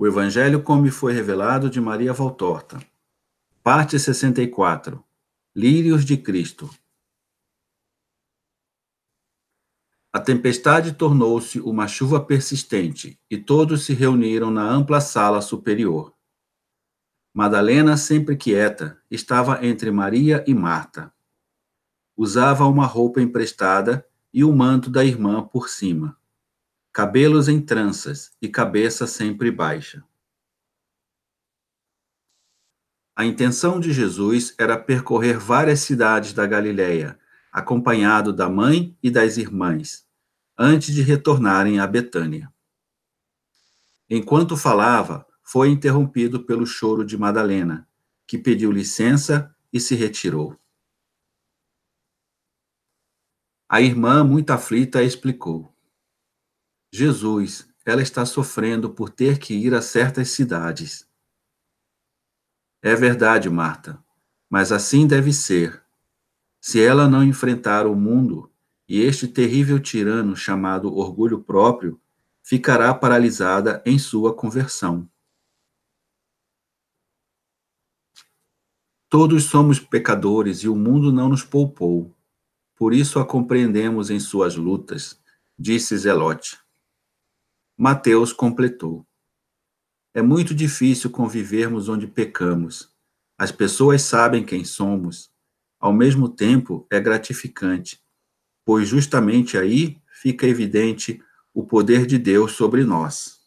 O Evangelho como me foi revelado de Maria Valtorta. Parte 64. Lírios de Cristo. A tempestade tornou-se uma chuva persistente e todos se reuniram na ampla sala superior. Madalena, sempre quieta, estava entre Maria e Marta. Usava uma roupa emprestada e o manto da irmã por cima cabelos em tranças e cabeça sempre baixa. A intenção de Jesus era percorrer várias cidades da Galileia, acompanhado da mãe e das irmãs, antes de retornarem a Betânia. Enquanto falava, foi interrompido pelo choro de Madalena, que pediu licença e se retirou. A irmã, muito aflita, explicou: Jesus, ela está sofrendo por ter que ir a certas cidades. É verdade, Marta, mas assim deve ser. Se ela não enfrentar o mundo e este terrível tirano chamado orgulho próprio, ficará paralisada em sua conversão. Todos somos pecadores e o mundo não nos poupou. Por isso a compreendemos em suas lutas, disse Zelote. Mateus completou: É muito difícil convivermos onde pecamos. As pessoas sabem quem somos. Ao mesmo tempo, é gratificante, pois justamente aí fica evidente o poder de Deus sobre nós.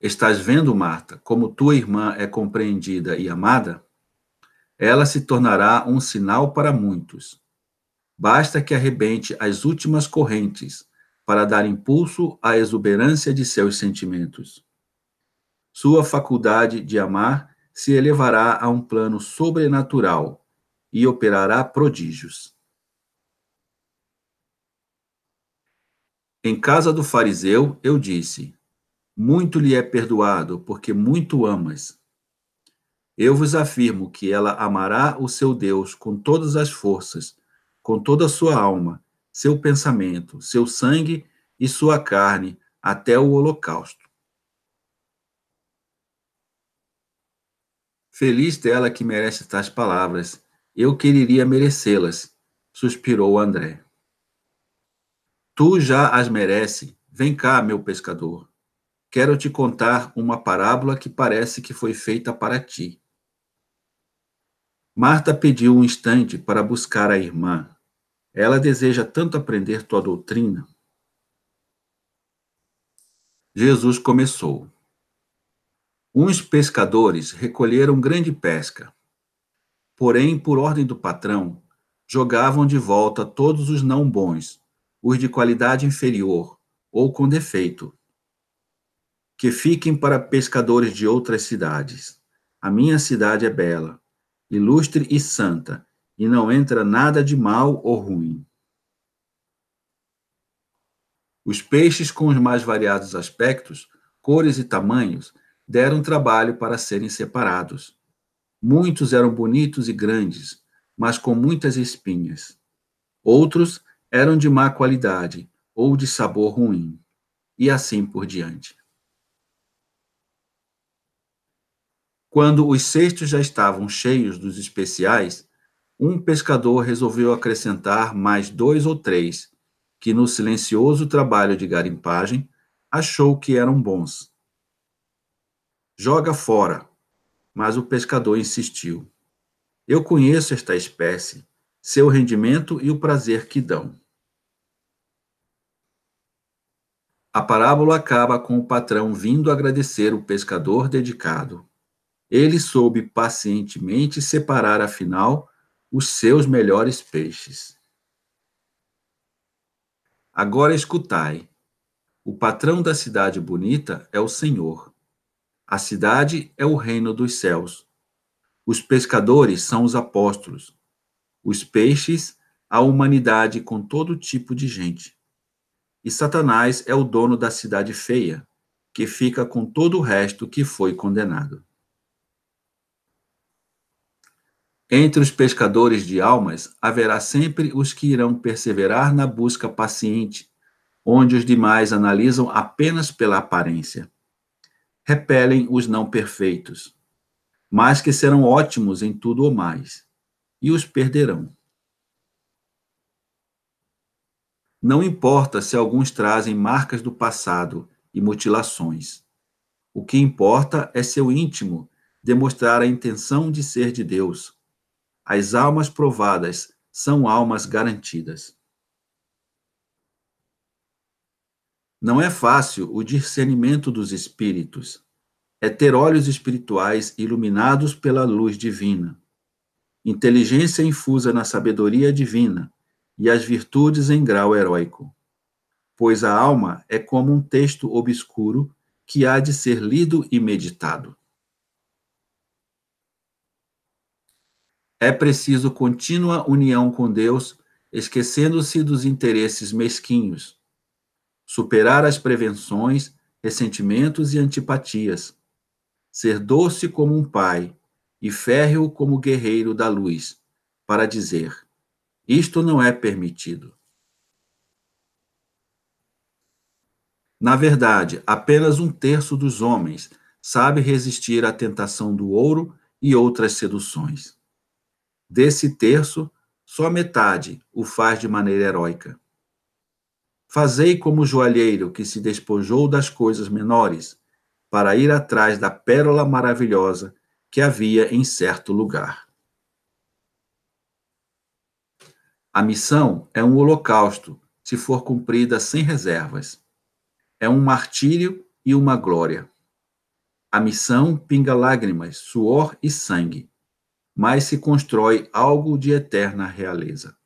Estás vendo, Marta, como tua irmã é compreendida e amada? Ela se tornará um sinal para muitos. Basta que arrebente as últimas correntes para dar impulso à exuberância de seus sentimentos. Sua faculdade de amar se elevará a um plano sobrenatural e operará prodígios. Em casa do fariseu, eu disse: Muito lhe é perdoado, porque muito amas. Eu vos afirmo que ela amará o seu Deus com todas as forças com toda a sua alma, seu pensamento, seu sangue e sua carne, até o holocausto. Feliz dela que merece tais palavras, eu quereria merecê-las, suspirou André. Tu já as merece, vem cá, meu pescador. Quero te contar uma parábola que parece que foi feita para ti. Marta pediu um instante para buscar a irmã, ela deseja tanto aprender tua doutrina. Jesus começou. Uns pescadores recolheram grande pesca, porém, por ordem do patrão, jogavam de volta todos os não bons, os de qualidade inferior ou com defeito, que fiquem para pescadores de outras cidades. A minha cidade é bela, ilustre e santa, e não entra nada de mal ou ruim. Os peixes com os mais variados aspectos, cores e tamanhos deram trabalho para serem separados. Muitos eram bonitos e grandes, mas com muitas espinhas. Outros eram de má qualidade ou de sabor ruim, e assim por diante. Quando os cestos já estavam cheios dos especiais, um pescador resolveu acrescentar mais dois ou três, que no silencioso trabalho de garimpagem achou que eram bons. Joga fora, mas o pescador insistiu. Eu conheço esta espécie, seu rendimento e o prazer que dão. A parábola acaba com o patrão vindo agradecer o pescador dedicado. Ele soube pacientemente separar, afinal, os seus melhores peixes. Agora escutai: o patrão da cidade bonita é o Senhor. A cidade é o reino dos céus. Os pescadores são os apóstolos. Os peixes, a humanidade com todo tipo de gente. E Satanás é o dono da cidade feia, que fica com todo o resto que foi condenado. Entre os pescadores de almas haverá sempre os que irão perseverar na busca paciente, onde os demais analisam apenas pela aparência. Repelem os não perfeitos, mas que serão ótimos em tudo ou mais, e os perderão. Não importa se alguns trazem marcas do passado e mutilações. O que importa é seu íntimo demonstrar a intenção de ser de Deus as almas provadas são almas garantidas. Não é fácil o discernimento dos espíritos. É ter olhos espirituais iluminados pela luz divina. Inteligência infusa na sabedoria divina e as virtudes em grau heróico. Pois a alma é como um texto obscuro que há de ser lido e meditado. É preciso contínua união com Deus, esquecendo-se dos interesses mesquinhos. Superar as prevenções, ressentimentos e antipatias. Ser doce como um pai e férreo como guerreiro da luz, para dizer: isto não é permitido. Na verdade, apenas um terço dos homens sabe resistir à tentação do ouro e outras seduções. Desse terço, só metade o faz de maneira heróica. Fazei como o joalheiro que se despojou das coisas menores, para ir atrás da pérola maravilhosa que havia em certo lugar. A missão é um holocausto, se for cumprida sem reservas. É um martírio e uma glória. A missão pinga lágrimas, suor e sangue, mas se constrói algo de eterna realeza.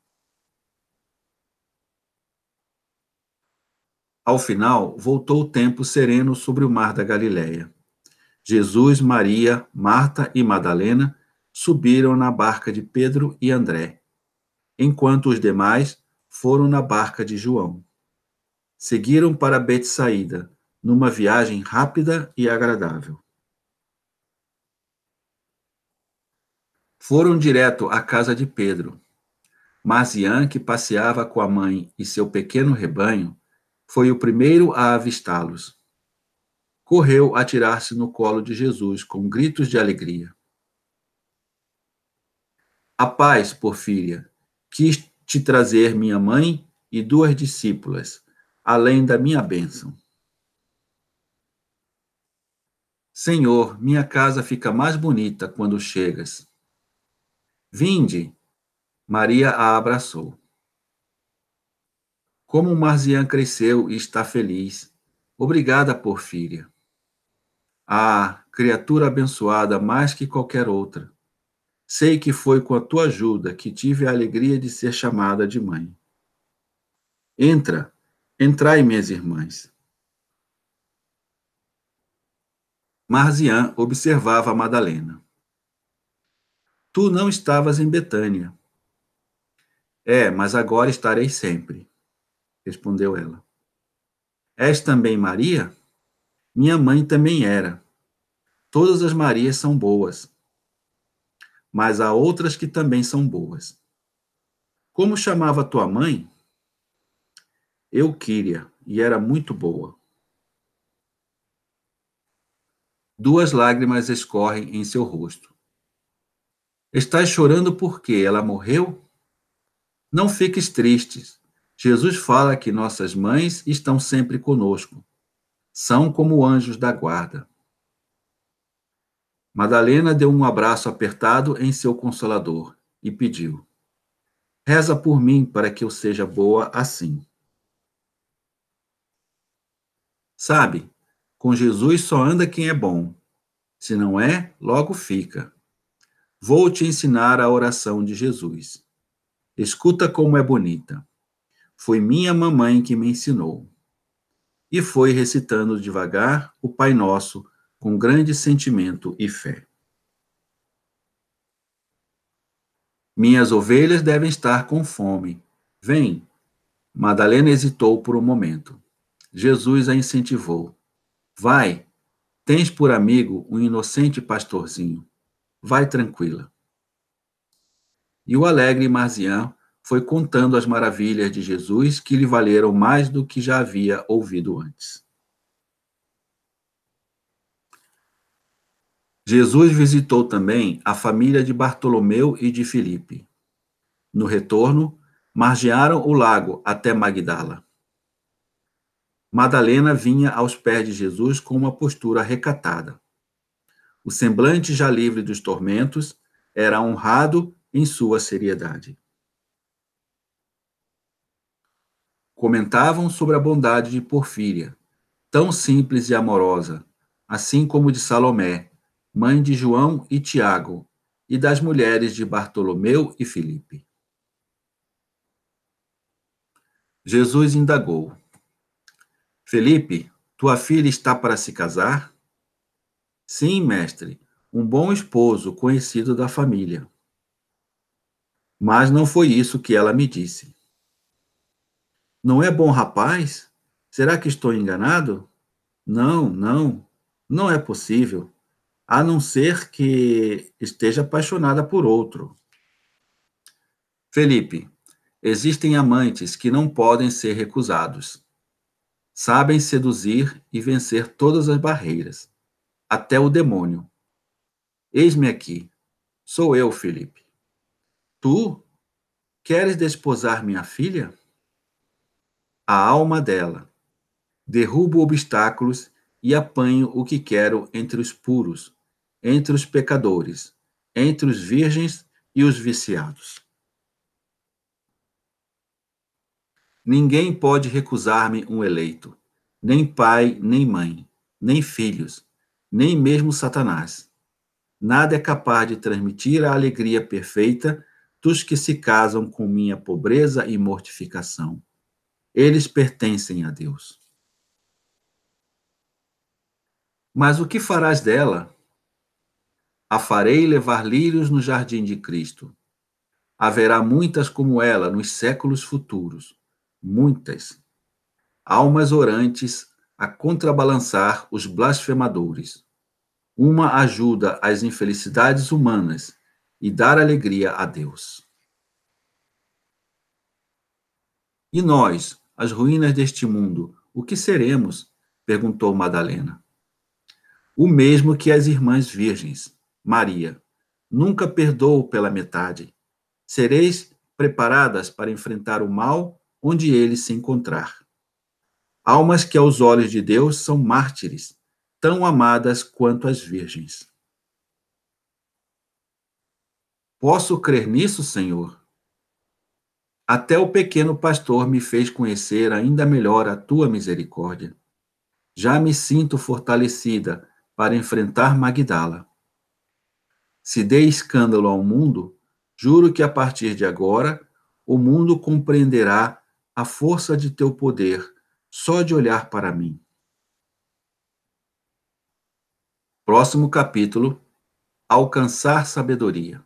Ao final, voltou o tempo sereno sobre o mar da Galileia. Jesus, Maria, Marta e Madalena subiram na barca de Pedro e André, enquanto os demais foram na barca de João. Seguiram para Betsaída, numa viagem rápida e agradável. Foram direto à casa de Pedro. Ian, que passeava com a mãe e seu pequeno rebanho, foi o primeiro a avistá-los. Correu a tirar-se no colo de Jesus com gritos de alegria. A paz, Porfíria, quis te trazer minha mãe e duas discípulas, além da minha bênção. Senhor, minha casa fica mais bonita quando chegas. Vinde, Maria a abraçou. Como Marzian cresceu e está feliz. Obrigada, Porfíria. Ah, criatura abençoada mais que qualquer outra. Sei que foi com a tua ajuda que tive a alegria de ser chamada de mãe. Entra, entrai, minhas irmãs. Marzian observava Madalena. Tu não estavas em Betânia. É, mas agora estarei sempre, respondeu ela. És também Maria? Minha mãe também era. Todas as Marias são boas, mas há outras que também são boas. Como chamava tua mãe? Eu queria, e era muito boa. Duas lágrimas escorrem em seu rosto. Estás chorando porque ela morreu? Não fiques tristes. Jesus fala que nossas mães estão sempre conosco. São como anjos da guarda. Madalena deu um abraço apertado em seu consolador e pediu: Reza por mim para que eu seja boa assim. Sabe, com Jesus só anda quem é bom. Se não é, logo fica. Vou te ensinar a oração de Jesus. Escuta como é bonita. Foi minha mamãe que me ensinou. E foi recitando devagar o Pai Nosso com grande sentimento e fé. Minhas ovelhas devem estar com fome. Vem. Madalena hesitou por um momento. Jesus a incentivou. Vai, tens por amigo um inocente pastorzinho vai tranquila. E o alegre Marzian foi contando as maravilhas de Jesus que lhe valeram mais do que já havia ouvido antes. Jesus visitou também a família de Bartolomeu e de Filipe. No retorno, margearam o lago até Magdala. Madalena vinha aos pés de Jesus com uma postura recatada o semblante já livre dos tormentos, era honrado em sua seriedade. Comentavam sobre a bondade de Porfíria, tão simples e amorosa, assim como de Salomé, mãe de João e Tiago, e das mulheres de Bartolomeu e Filipe. Jesus indagou: Felipe, tua filha está para se casar? Sim, mestre, um bom esposo, conhecido da família. Mas não foi isso que ela me disse. Não é bom rapaz? Será que estou enganado? Não, não, não é possível, a não ser que esteja apaixonada por outro. Felipe, existem amantes que não podem ser recusados. Sabem seduzir e vencer todas as barreiras até o demônio. Eis-me aqui. Sou eu, Felipe. Tu queres desposar minha filha? A alma dela. Derrubo obstáculos e apanho o que quero entre os puros, entre os pecadores, entre os virgens e os viciados. Ninguém pode recusar-me um eleito, nem pai, nem mãe, nem filhos, nem mesmo Satanás. Nada é capaz de transmitir a alegria perfeita dos que se casam com minha pobreza e mortificação. Eles pertencem a Deus. Mas o que farás dela? A farei levar lírios no jardim de Cristo. Haverá muitas como ela nos séculos futuros, muitas. Almas orantes a contrabalançar os blasfemadores. Uma ajuda às infelicidades humanas e dar alegria a Deus. E nós, as ruínas deste mundo, o que seremos? perguntou Madalena. O mesmo que as irmãs virgens, Maria. Nunca perdoou pela metade. Sereis preparadas para enfrentar o mal onde ele se encontrar. Almas que aos olhos de Deus são mártires, tão amadas quanto as virgens. Posso crer nisso, Senhor? Até o pequeno pastor me fez conhecer ainda melhor a tua misericórdia. Já me sinto fortalecida para enfrentar Magdala. Se dei escândalo ao mundo, juro que a partir de agora o mundo compreenderá a força de teu poder só de olhar para mim. Próximo capítulo: Alcançar sabedoria.